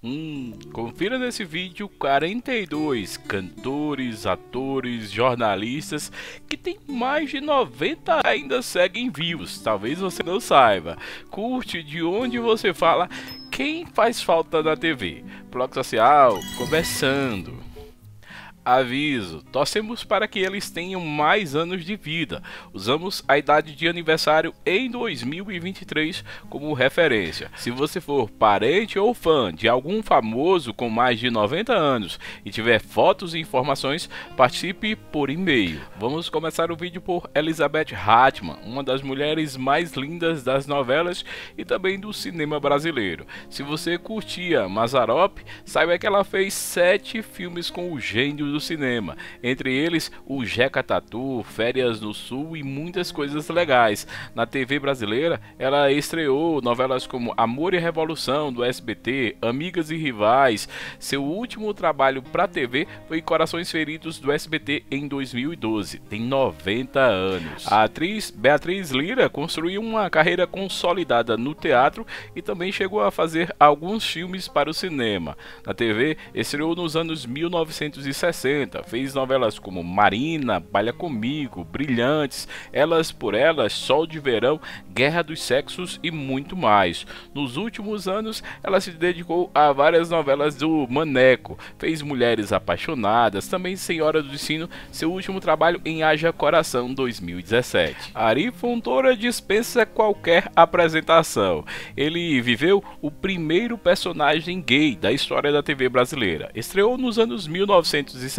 Hum, confira nesse vídeo 42 cantores, atores, jornalistas que tem mais de 90 ainda seguem vivos, talvez você não saiba. Curte de onde você fala quem faz falta na TV. Bloco social, conversando. Aviso: torcemos para que eles tenham mais anos de vida. Usamos a idade de aniversário em 2023 como referência. Se você for parente ou fã de algum famoso com mais de 90 anos e tiver fotos e informações, participe por e-mail. Vamos começar o vídeo por Elizabeth Hartman, uma das mulheres mais lindas das novelas e também do cinema brasileiro. Se você curtia Mazarop, saiba que ela fez sete filmes com o gênio do do cinema, entre eles o Jeca Tatu, Férias no Sul e muitas coisas legais. Na TV brasileira, ela estreou novelas como Amor e Revolução do SBT, Amigas e Rivais. Seu último trabalho para TV foi Corações Feridos do SBT em 2012. Tem 90 anos. A atriz Beatriz Lira construiu uma carreira consolidada no teatro e também chegou a fazer alguns filmes para o cinema. Na TV, estreou nos anos 1960 60, fez novelas como Marina, Balha Comigo, Brilhantes, Elas por Elas, Sol de Verão, Guerra dos Sexos e muito mais. Nos últimos anos, ela se dedicou a várias novelas do Maneco, fez Mulheres Apaixonadas, também Senhora do Destino, seu último trabalho em Haja Coração 2017. Ari Fontoura dispensa qualquer apresentação. Ele viveu o primeiro personagem gay da história da TV brasileira. Estreou nos anos 1960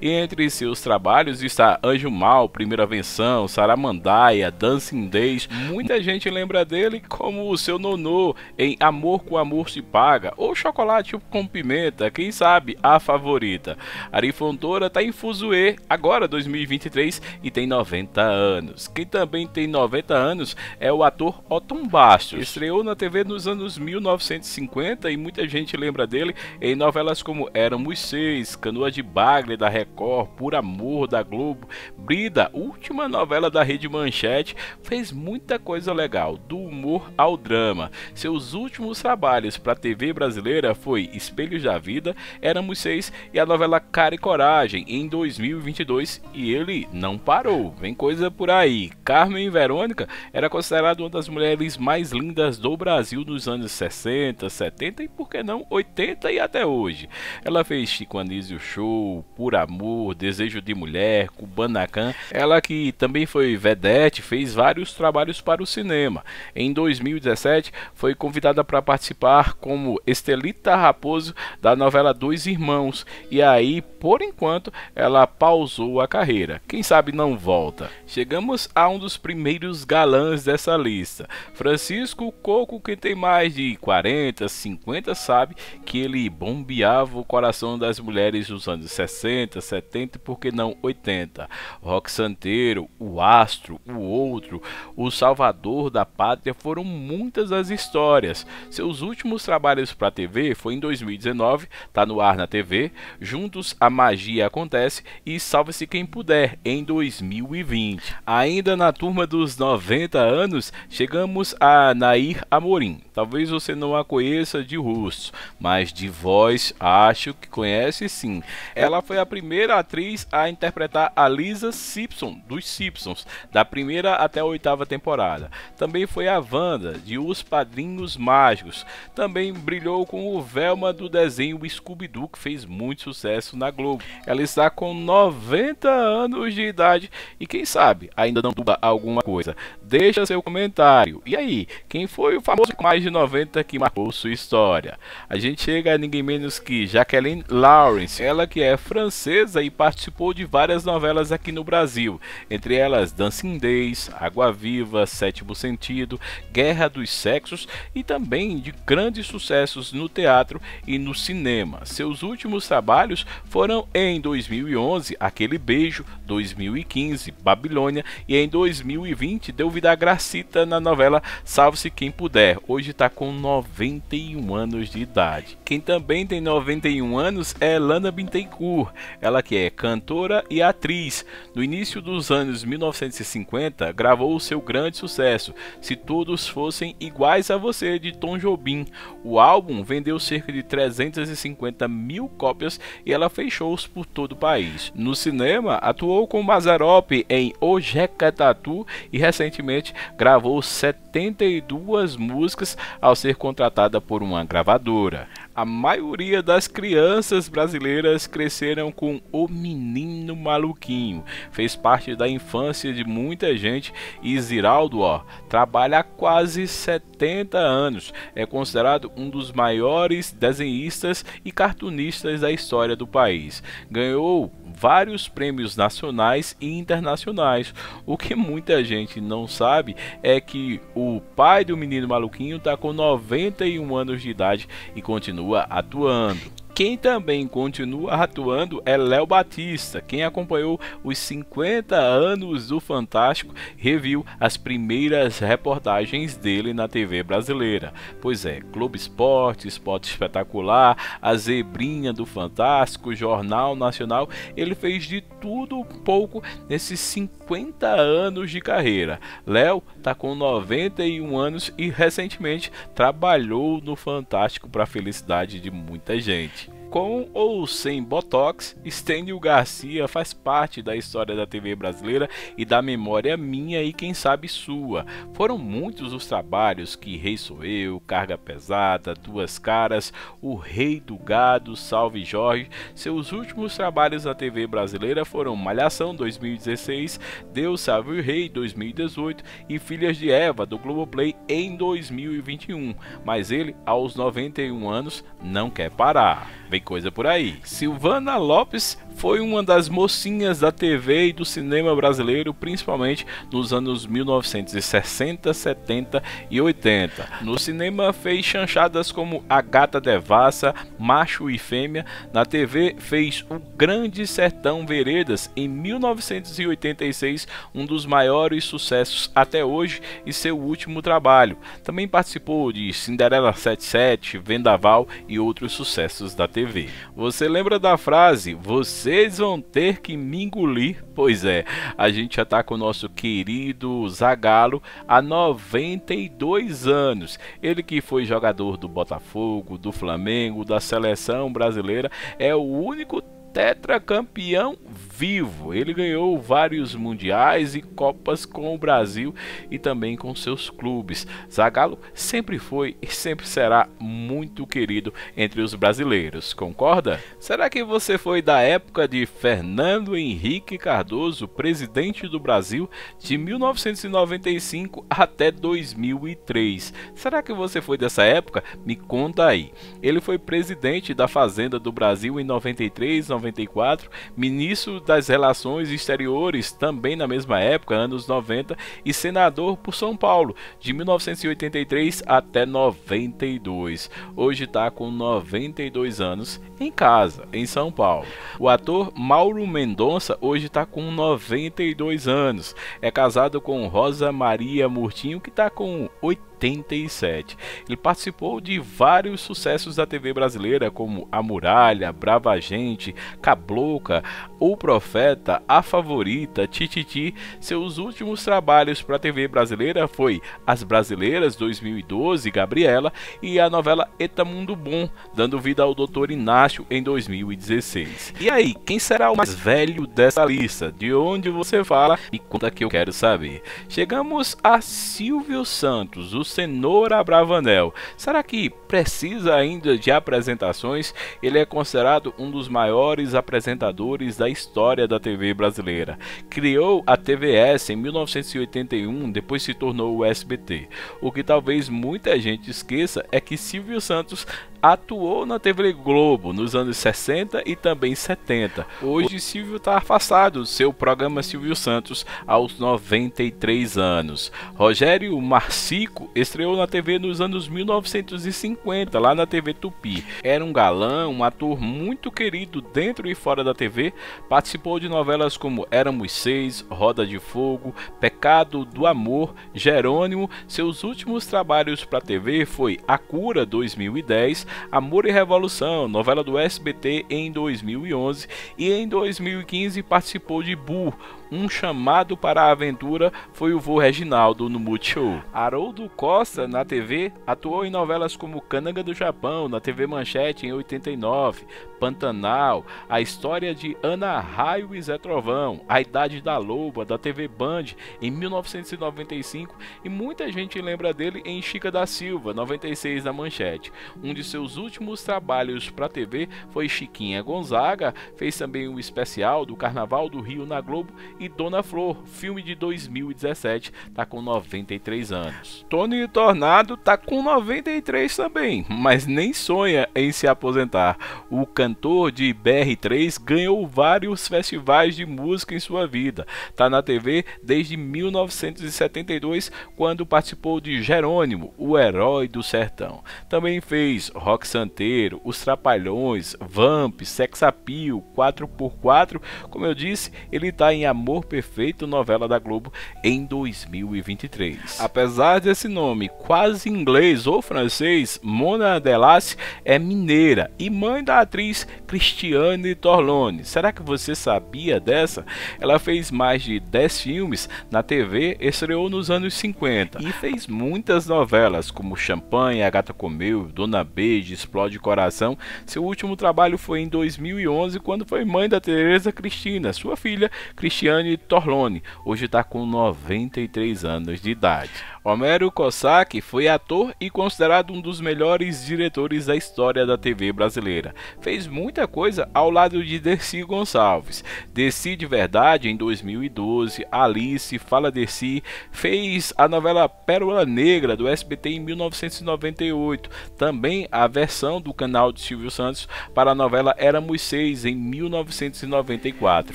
e entre seus trabalhos está Anjo Mal, Primeira Venção, Saramandaia, Dancing Days. Muita gente lembra dele como o seu nonô em Amor com Amor se Paga ou Chocolate com Pimenta, quem sabe a favorita. Ari Fontoura está em Fuzue agora 2023 e tem 90 anos. Quem também tem 90 anos é o ator Otton Bastos. Estreou na TV nos anos 1950 e muita gente lembra dele em novelas como Éramos Seis, Canoa de Bagre da Record, Por Amor da Globo, Brida, última novela da Rede Manchete, fez muita coisa legal, do humor ao drama. Seus últimos trabalhos para a TV brasileira foi Espelhos da Vida, Éramos Seis e a novela Cara e Coragem em 2022 e ele não parou. Vem coisa por aí. Carmen Verônica era considerada uma das mulheres mais lindas do Brasil nos anos 60, 70 e por que não 80 e até hoje. Ela fez Chico Anísio Show Show, Por Amor, Desejo de Mulher, Kubanacan. Ela que também foi vedete, fez vários trabalhos para o cinema. Em 2017, foi convidada para participar como Estelita Raposo da novela Dois Irmãos. E aí, por enquanto, ela pausou a carreira. Quem sabe não volta. Chegamos a um dos primeiros galãs dessa lista. Francisco Coco, que tem mais de 40, 50, sabe que ele bombeava o coração das mulheres dos anos anos 60, 70 e por que não 80. Rock Santeiro, O Astro, O Outro, O Salvador da Pátria foram muitas as histórias. Seus últimos trabalhos para a TV foi em 2019, tá no ar na TV, Juntos a Magia Acontece e Salve-se Quem Puder, em 2020. Ainda na turma dos 90 anos, chegamos a Nair Amorim. Talvez você não a conheça de rosto, mas de voz acho que conhece sim. É. Ela foi a primeira atriz a interpretar a Lisa Simpson, dos Simpsons, da primeira até a oitava temporada. Também foi a Wanda, de Os Padrinhos Mágicos. Também brilhou com o Velma do desenho Scooby-Doo, que fez muito sucesso na Globo. Ela está com 90 anos de idade e quem sabe ainda não dubla alguma coisa. Deixa seu comentário. E aí, quem foi o famoso com mais de 90 que marcou sua história? A gente chega a ninguém menos que Jacqueline Lawrence, ela que que é francesa e participou de várias novelas aqui no Brasil, entre elas Dancing Days, Água Viva, Sétimo Sentido, Guerra dos Sexos e também de grandes sucessos no teatro e no cinema. Seus últimos trabalhos foram em 2011 Aquele Beijo, 2015 Babilônia e em 2020 deu vida a Gracita na novela Salve-se Quem Puder. Hoje está com 91 anos de idade. Quem também tem 91 anos é Lana Bintencourt Bittencourt, ela que é cantora e atriz. No início dos anos 1950, gravou seu grande sucesso, Se Todos Fossem Iguais a Você, de Tom Jobim. O álbum vendeu cerca de 350 mil cópias e ela fez shows por todo o país. No cinema, atuou com Mazarop em O Jeca Tatu e recentemente gravou 72 músicas ao ser contratada por uma gravadora a maioria das crianças brasileiras cresceram com O Menino Maluquinho. Fez parte da infância de muita gente e Ziraldo, ó, trabalha há quase 70 anos. É considerado um dos maiores desenhistas e cartunistas da história do país. Ganhou vários prêmios nacionais e internacionais. O que muita gente não sabe é que o pai do menino maluquinho está com 91 anos de idade e continua atuando. Quem também continua atuando é Léo Batista. Quem acompanhou os 50 anos do Fantástico reviu as primeiras reportagens dele na TV brasileira. Pois é, Globo Esporte, Esporte Espetacular, A Zebrinha do Fantástico, Jornal Nacional, ele fez de tudo um pouco nesses 50 50 anos de carreira. Léo está com 91 anos e recentemente trabalhou no Fantástico para a felicidade de muita gente. Com ou sem Botox, Stênio Garcia faz parte da história da TV brasileira e da memória minha e quem sabe sua. Foram muitos os trabalhos que Rei Sou Eu, Carga Pesada, Duas Caras, O Rei do Gado, Salve Jorge. Seus últimos trabalhos na TV brasileira foram Malhação 2016, Deus Salve o Rei 2018 e Filhas de Eva do Globoplay em 2021. Mas ele, aos 91 anos, não quer parar. Vem coisa por aí. Silvana Lopes foi uma das mocinhas da TV e do cinema brasileiro, principalmente nos anos 1960, 70 e 80. No cinema fez chanchadas como A Gata Devassa, Macho e Fêmea. Na TV fez O Grande Sertão Veredas em 1986, um dos maiores sucessos até hoje e seu último trabalho. Também participou de Cinderela 77, Vendaval e outros sucessos da TV. Você lembra da frase você vocês vão ter que me engolir. Pois é, a gente já está com o nosso querido Zagallo há 92 anos. Ele que foi jogador do Botafogo, do Flamengo, da seleção brasileira, é o único tetracampeão vivo. Ele ganhou vários mundiais e copas com o Brasil e também com seus clubes. Zagallo sempre foi e sempre será muito querido entre os brasileiros, concorda? Será que você foi da época de Fernando Henrique Cardoso, presidente do Brasil, de 1995 até 2003? Será que você foi dessa época? Me conta aí. Ele foi presidente da Fazenda do Brasil em 93, 94 94, ministro das Relações Exteriores, também na mesma época, anos 90, e senador por São Paulo, de 1983 até 92. Hoje está com 92 anos, em casa, em São Paulo. O ator Mauro Mendonça hoje está com 92 anos, é casado com Rosa Maria Murtinho, que está com 80 77. Ele participou de vários sucessos da TV brasileira, como A Muralha, Brava Gente, Cablouca, O Profeta, A Favorita, Tititi. Seus últimos trabalhos para a TV brasileira foi As Brasileiras 2012, Gabriela, e a novela Eta Mundo Bom, dando vida ao Dr. Inácio em 2016. E aí, quem será o mais velho dessa lista? De onde você fala e conta que eu quero saber. Chegamos a Silvio Santos, o Cenoura Bravanel. Será que precisa ainda de apresentações? Ele é considerado um dos maiores apresentadores da história da TV brasileira. Criou a TVS em 1981, depois se tornou o SBT. O que talvez muita gente esqueça é que Silvio Santos Atuou na TV Globo nos anos 60 e também 70. Hoje, Silvio está afastado do seu programa Silvio Santos aos 93 anos. Rogério Marcico estreou na TV nos anos 1950, lá na TV Tupi. Era um galã, um ator muito querido dentro e fora da TV. Participou de novelas como Éramos Seis, Roda de Fogo, Pecado do Amor, Jerônimo. Seus últimos trabalhos para a TV foi A Cura 2010 Amor e Revolução, novela do SBT em 2011 e em 2015 participou de Boo, um chamado para a aventura foi o vô Reginaldo no Multishow. Haroldo Costa, na TV, atuou em novelas como Cânaga do Japão, na TV Manchete em 89, Pantanal, a história de Ana Raio e Zé Trovão, A Idade da Loba, da TV Band, em 1995, e muita gente lembra dele em Chica da Silva, 96 na Manchete. Um de seus últimos trabalhos para TV foi Chiquinha Gonzaga, fez também um especial do Carnaval do Rio na Globo e Dona Flor, filme de 2017, tá com 93 anos. Tony Tornado tá com 93 também, mas nem sonha em se aposentar. O can cantor de BR3, ganhou vários festivais de música em sua vida. Está na TV desde 1972, quando participou de Jerônimo, o herói do sertão. Também fez Rock Santeiro, Os Trapalhões, Vamp, Sexapio, 4x4. Como eu disse, ele está em Amor Perfeito, novela da Globo, em 2023. Apesar desse nome quase inglês ou francês, Mona Delace é mineira e mãe da atriz atriz Cristiane Torlone. Será que você sabia dessa? Ela fez mais de 10 filmes na TV, estreou nos anos 50 e fez muitas novelas como Champanhe, A Gata Comeu, Dona Beige, Explode Coração. Seu último trabalho foi em 2011, quando foi mãe da Teresa Cristina, sua filha Cristiane Torlone. Hoje está com 93 anos de idade. Homero Cossack foi ator e considerado um dos melhores diretores da história da TV brasileira. Fez muita coisa ao lado de Dercy Gonçalves. Dercy de Verdade em 2012, Alice, Fala Dercy, fez a novela Pérola Negra do SBT em 1998, também a versão do canal de Silvio Santos para a novela Éramos Seis em 1994.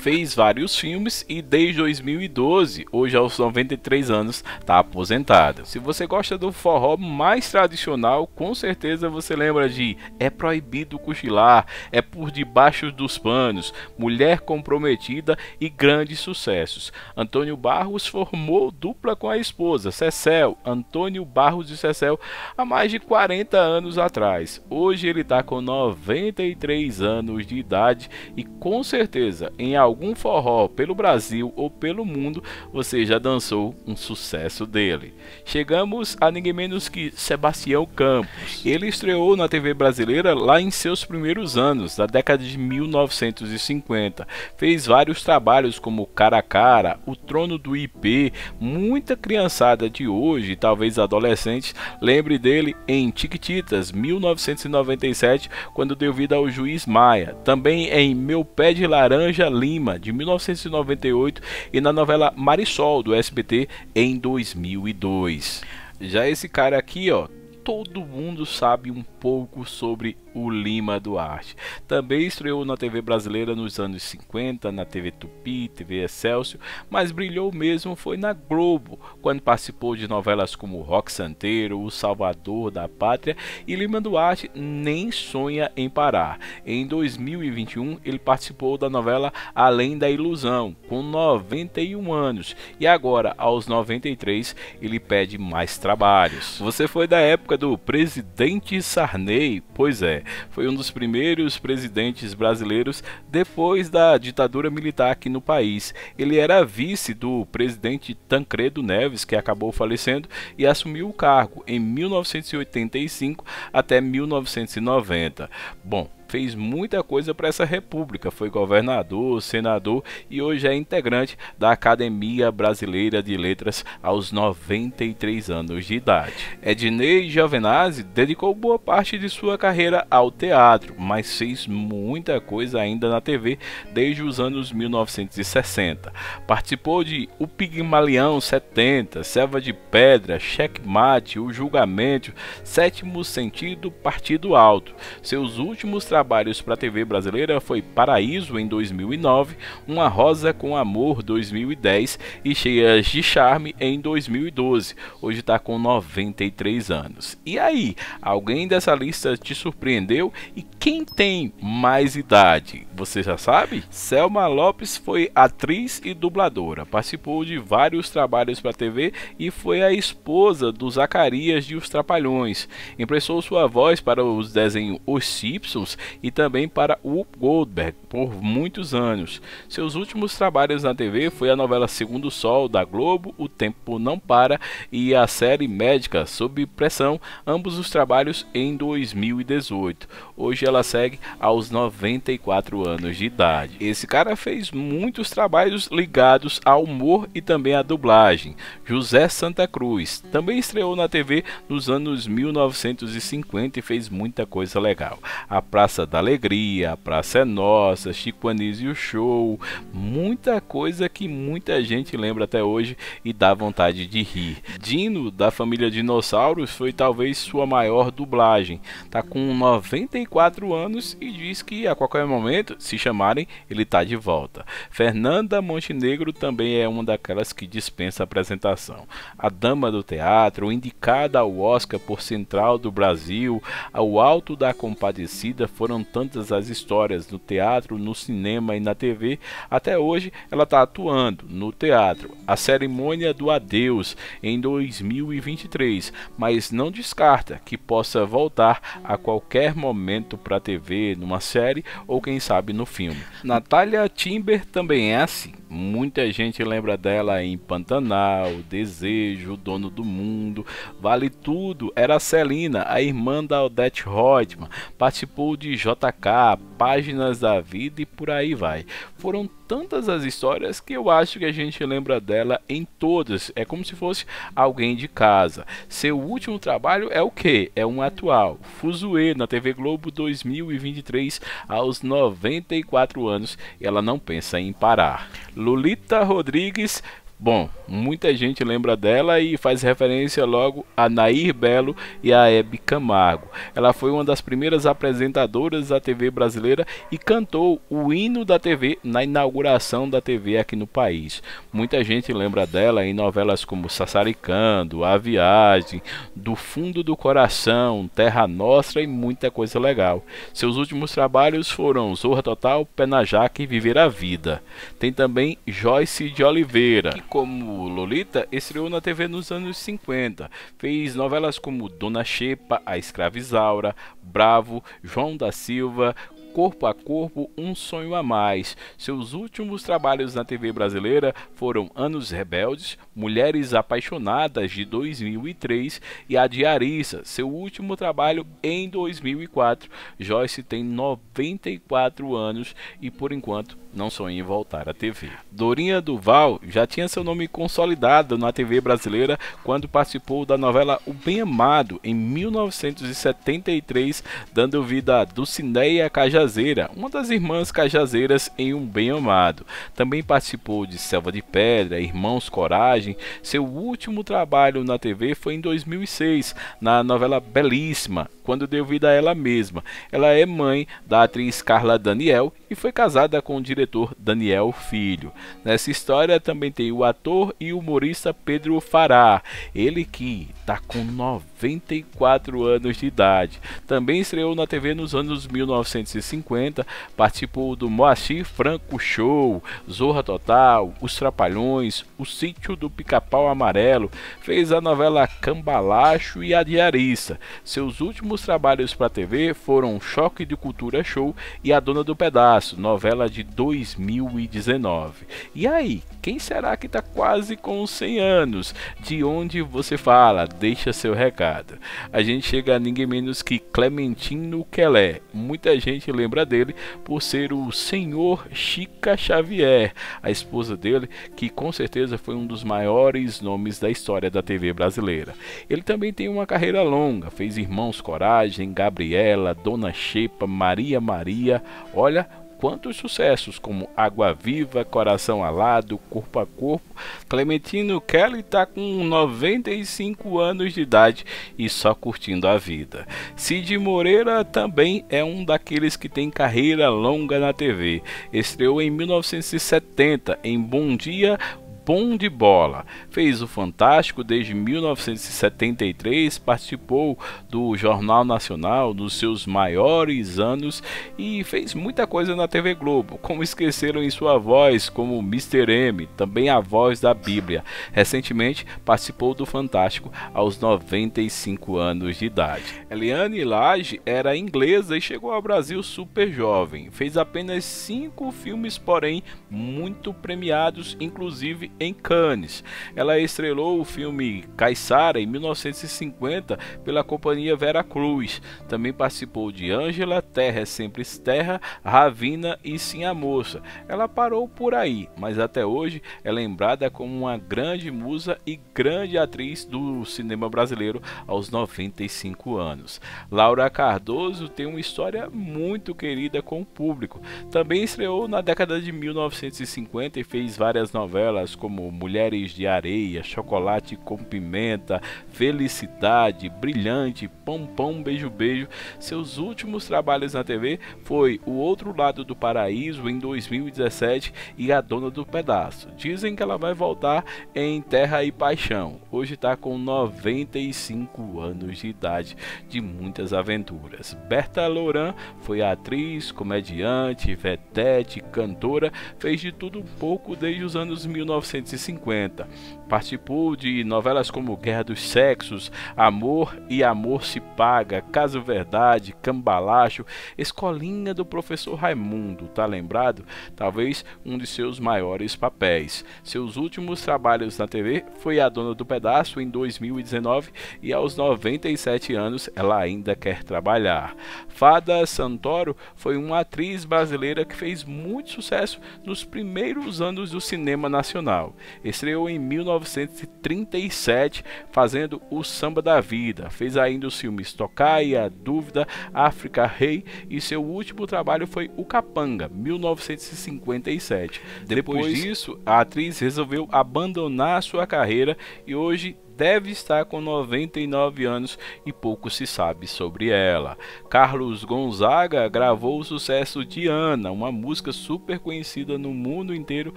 Fez vários filmes e desde 2012, hoje aos 93 anos, está aposentado. Se você gosta do forró mais tradicional, com certeza você lembra de É Proibido Cochilar, É Por Debaixo dos Panos, Mulher Comprometida e grandes sucessos. Antônio Barros formou dupla com a esposa, Cecel, Antônio Barros e Cecel, há mais de 40 anos atrás. Hoje ele está com 93 anos de idade e com certeza em algum forró pelo Brasil ou pelo mundo você já dançou um sucesso dele. Chegamos a ninguém menos que Sebastião Campos. Ele estreou na TV brasileira lá em seus primeiros anos, da década de 1950. Fez vários trabalhos como Cara a Cara, O Trono do IP. Muita criançada de hoje, talvez adolescente, lembre dele em Tiquititas, 1997, quando deu vida ao juiz Maia. Também em Meu Pé de Laranja Lima, de 1998, e na novela Marisol do SBT em 2002. 2. Já esse cara aqui, ó, todo mundo sabe um pouco sobre o Lima Duarte. Também estreou na TV brasileira nos anos 50, na TV Tupi, TV Excelsior, mas brilhou mesmo foi na Globo, quando participou de novelas como Rock Santeiro, O Salvador da Pátria e Lima Duarte nem sonha em parar. Em 2021, ele participou da novela Além da Ilusão, com 91 anos, e agora, aos 93, ele pede mais trabalhos. Você foi da época do Presidente Sargento Sarney, pois é, foi um dos primeiros presidentes brasileiros depois da ditadura militar aqui no país. Ele era vice do presidente Tancredo Neves, que acabou falecendo, e assumiu o cargo em 1985 até 1990. Bom, fez muita coisa para essa república, foi governador, senador e hoje é integrante da Academia Brasileira de Letras aos 93 anos de idade. Ednei Giovenazzi dedicou boa parte de sua carreira ao teatro, mas fez muita coisa ainda na TV desde os anos 1960. Participou de O Pigmalião 70, Selva de Pedra, Checkmate, O Julgamento, Sétimo Sentido, Partido Alto. Seus últimos trabalhos trabalhos para a TV brasileira foi Paraíso em 2009, Uma Rosa com Amor 2010 e Cheias de Charme em 2012. Hoje está com 93 anos. E aí, alguém dessa lista te surpreendeu? E quem tem mais idade? Você já sabe? Selma Lopes foi atriz e dubladora, participou de vários trabalhos para a TV e foi a esposa do Zacarias de Os Trapalhões. Emprestou sua voz para os desenhos Os Simpsons e também para o Goldberg por muitos anos. Seus últimos trabalhos na TV foi a novela Segundo Sol da Globo, O Tempo Não Para e a série Médica Sob Pressão, ambos os trabalhos em 2018. Hoje ela segue aos 94 anos de idade. Esse cara fez muitos trabalhos ligados ao humor e também à dublagem. José Santa Cruz também estreou na TV nos anos 1950 e fez muita coisa legal. A Praça Praça da Alegria, a Praça é Nossa, Chico Anísio Show, muita coisa que muita gente lembra até hoje e dá vontade de rir. Dino, da família Dinossauros, foi talvez sua maior dublagem. Tá com 94 anos e diz que a qualquer momento, se chamarem, ele tá de volta. Fernanda Montenegro também é uma daquelas que dispensa apresentação. A dama do teatro, indicada ao Oscar por Central do Brasil, ao Alto da Compadecida, foi foram tantas as histórias no teatro, no cinema e na TV. Até hoje ela está atuando no teatro. A cerimônia do adeus em 2023, mas não descarta que possa voltar a qualquer momento para a TV, numa série ou quem sabe no filme. Natália Timber também é assim. Muita gente lembra dela em Pantanal, Desejo, Dono do Mundo, Vale Tudo. Era a Celina, a irmã da Odette Rodman. Participou de JK, Páginas da Vida e por aí vai. Foram tantas as histórias que eu acho que a gente lembra dela em todas. É como se fosse alguém de casa. Seu último trabalho é o que? É um atual. Fuzue na TV Globo 2023 aos 94 anos. Ela não pensa em parar. Lolita Rodrigues Bom, muita gente lembra dela e faz referência logo a Nair Belo e a Hebe Camargo. Ela foi uma das primeiras apresentadoras da TV brasileira e cantou o hino da TV na inauguração da TV aqui no país. Muita gente lembra dela em novelas como Sassaricando, A Viagem, Do Fundo do Coração, Terra Nostra e muita coisa legal. Seus últimos trabalhos foram Zorra Total, Pé na e Viver a Vida. Tem também Joyce de Oliveira como Lolita, estreou na TV nos anos 50. Fez novelas como Dona Xepa, A Escravizaura, Bravo, João da Silva, Corpo a Corpo, Um Sonho a Mais. Seus últimos trabalhos na TV brasileira foram Anos Rebeldes, Mulheres Apaixonadas de 2003 e A Diarista, seu último trabalho em 2004. Joyce tem 94 anos e por enquanto não sonhei em voltar à TV. Dorinha Duval já tinha seu nome consolidado na TV brasileira quando participou da novela O Bem Amado em 1973, dando vida a Dulcineia Cajazeira, uma das irmãs cajazeiras em Um Bem Amado. Também participou de Selva de Pedra, Irmãos Coragem. Seu último trabalho na TV foi em 2006, na novela Belíssima, quando deu vida a ela mesma. Ela é mãe da atriz Carla Daniel e foi casada com o diretor Daniel Filho. Nessa história também tem o ator e humorista Pedro Fará, ele que está com 94 anos de idade. Também estreou na TV nos anos 1950, participou do Moacir Franco Show, Zorra Total, Os Trapalhões, O Sítio do Pica-Pau Amarelo, fez a novela Cambalacho e a Diarista. Seus últimos Próximos trabalhos para TV foram Choque de Cultura Show e A Dona do Pedaço, novela de 2019. E aí, quem será que está quase com 100 anos? De onde você fala? Deixa seu recado. A gente chega a ninguém menos que Clementino Kelé. Muita gente lembra dele por ser o senhor Chica Xavier, a esposa dele, que com certeza foi um dos maiores nomes da história da TV brasileira. Ele também tem uma carreira longa, fez Irmãos Coragem, Gabriela, Dona Xepa, Maria Maria. Olha, quantos sucessos como Água Viva, Coração Alado, Corpo a Corpo. Clementino Kelly está com 95 anos de idade e só curtindo a vida. Cid Moreira também é um daqueles que tem carreira longa na TV. Estreou em 1970 em Bom Dia, bom de bola. Fez o Fantástico desde 1973, participou do Jornal Nacional nos seus maiores anos e fez muita coisa na TV Globo, como esqueceram em sua voz, como Mr. M, também a voz da Bíblia. Recentemente participou do Fantástico aos 95 anos de idade. Eliane Lage era inglesa e chegou ao Brasil super jovem. Fez apenas cinco filmes, porém muito premiados, inclusive em Cannes. Ela estrelou o filme Caissara em 1950 pela companhia Vera Cruz. Também participou de Ângela, Terra é Sempre Terra, Ravina e Sim a Moça. Ela parou por aí, mas até hoje é lembrada como uma grande musa e grande atriz do cinema brasileiro aos 95 anos. Laura Cardoso tem uma história muito querida com o público. Também estreou na década de 1950 e fez várias novelas como Mulheres de Areia, Chocolate com Pimenta, Felicidade, Brilhante, Pão Pão Beijo Beijo. Seus últimos trabalhos na TV foi O Outro Lado do Paraíso em 2017 e A Dona do Pedaço. Dizem que ela vai voltar em Terra e Paixão. Hoje está com 95 anos de idade, de muitas aventuras. Berta Louran foi atriz, comediante, vetete, cantora, fez de tudo um pouco desde os anos 1900 1950. Participou de novelas como Guerra dos Sexos, Amor e Amor se Paga, Caso Verdade, Cambalacho, Escolinha do Professor Raimundo, tá lembrado? Talvez um de seus maiores papéis. Seus últimos trabalhos na TV foi A Dona do Pedaço em 2019 e aos 97 anos ela ainda quer trabalhar. Fada Santoro foi uma atriz brasileira que fez muito sucesso nos primeiros anos do cinema nacional. Estreou em 1937 fazendo O Samba da Vida. Fez ainda os filmes Tocaia, Dúvida, África Rei e seu último trabalho foi O Capanga, 1957. Depois, Depois disso, a atriz resolveu abandonar sua carreira e hoje deve estar com 99 anos e pouco se sabe sobre ela. Carlos Gonzaga gravou o sucesso Diana, uma música super conhecida no mundo inteiro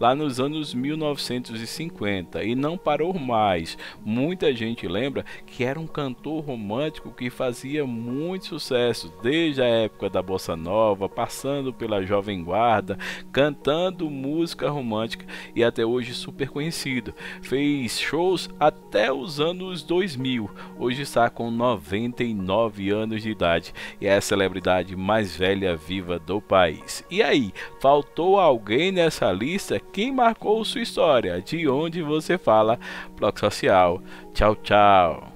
lá nos anos 1950 e não parou mais. Muita gente lembra que era um cantor romântico que fazia muito sucesso desde a época da bossa nova, passando pela jovem guarda, cantando música romântica e até hoje super conhecido. Fez shows até os anos 2000. Hoje está com 99 anos de idade e é a celebridade mais velha viva do país. E aí, faltou alguém nessa lista? Quem marcou sua história? De onde você fala? Bloco Social. Tchau, tchau.